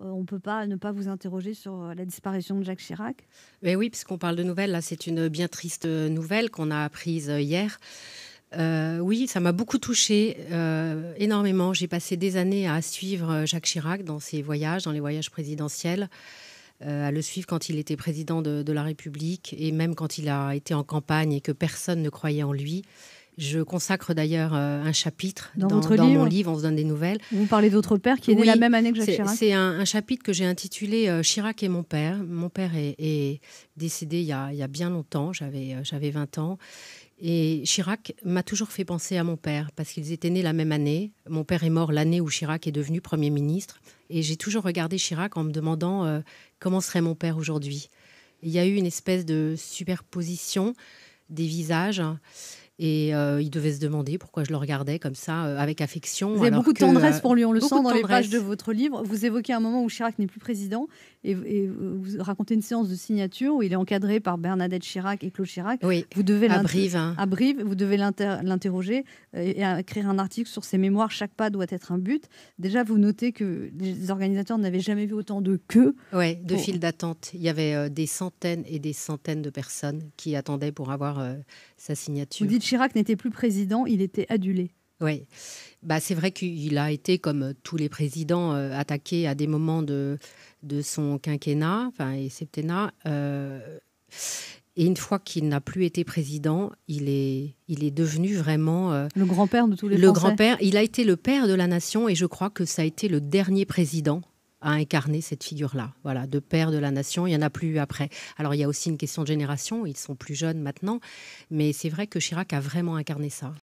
Euh, on ne peut pas ne pas vous interroger sur euh, la disparition de Jacques Chirac. Mais oui, puisqu'on parle de nouvelles, là, c'est une bien triste euh, nouvelle qu'on a apprise hier. oui, ça m'a beaucoup touchée, énormément. J'ai passé des années à suivre Jacques Chirac dans ses voyages, dans les voyages présidentiels, à le suivre quand il était président de, la République et même quand il a été en campagne et que personne ne croyait en lui. Je consacre d'ailleurs euh, un chapitre dans, mon livre, on se donne des nouvelles. Vous parlez d'autre père qui est né la même année que Jacques Chirac. C'est un, chapitre que j'ai intitulé euh, Chirac et mon père. Mon père est, décédé il y, a, bien longtemps, j'avais 20 euh, ans. Et Chirac m'a toujours fait penser à mon père, parce qu'ils étaient nés la même année. Mon père est mort l'année où Chirac est devenu Premier ministre. Et j'ai toujours regardé Chirac en me demandant comment serait mon père aujourd'hui. Il y a eu une espèce de superposition des visages. Et euh, il devait se demander pourquoi je le regardais comme ça, euh, avec affection. Vous avez beaucoup de tendresse pour lui, on le euh, sent dans les pages de votre livre. Vous évoquez un moment où Chirac n'est plus président et, vous racontez une séance de signature où il est encadré par Bernadette Chirac et Claude Chirac. Oui, vous devez à Brive. Hein. À Brive, vous devez l'interroger et écrire un article sur ses mémoires. Chaque pas doit être un but. Déjà, vous notez que les organisateurs n'avaient jamais vu autant de queues. Oui, de pour... files d'attente. Il y avait des centaines et des centaines de personnes qui attendaient pour avoir sa signature. Vous dites Chirac n'était plus président, il était adulé. Oui, bah, c'est vrai qu'il a été, comme euh, tous les présidents, euh, attaqué à des moments de, de son quinquennat, enfin, et septennat. Euh, et une fois qu'il n'a plus été président, il est, il est devenu vraiment... le grand-père de tous les Français. Le grand-père, il a été le père de la nation et je crois que ça a été le dernier président à incarner cette figure-là, voilà, de père de la nation. Il y en a plus après. Alors il y a aussi une question de génération, ils sont plus jeunes maintenant, mais c'est vrai que Chirac a vraiment incarné ça.